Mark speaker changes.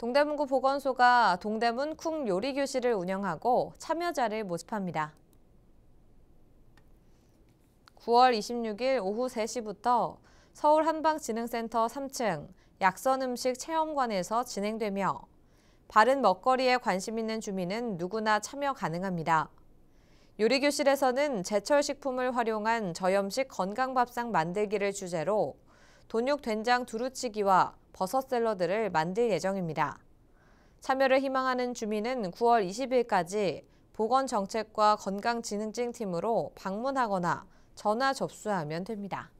Speaker 1: 동대문구 보건소가 동대문 쿵 요리 교실을 운영하고 참여자를 모집합니다. 9월 26일 오후 3시부터 서울 한방진흥센터 3층 약선음식 체험관에서 진행되며 바른 먹거리에 관심 있는 주민은 누구나 참여 가능합니다. 요리교실에서는 제철 식품을 활용한 저염식 건강밥상 만들기를 주제로 돈육 된장 두루치기와 버섯 샐러드를 만들 예정입니다. 참여를 희망하는 주민은 9월 20일까지 보건정책과 건강진흥진팀으로 방문하거나 전화 접수하면 됩니다.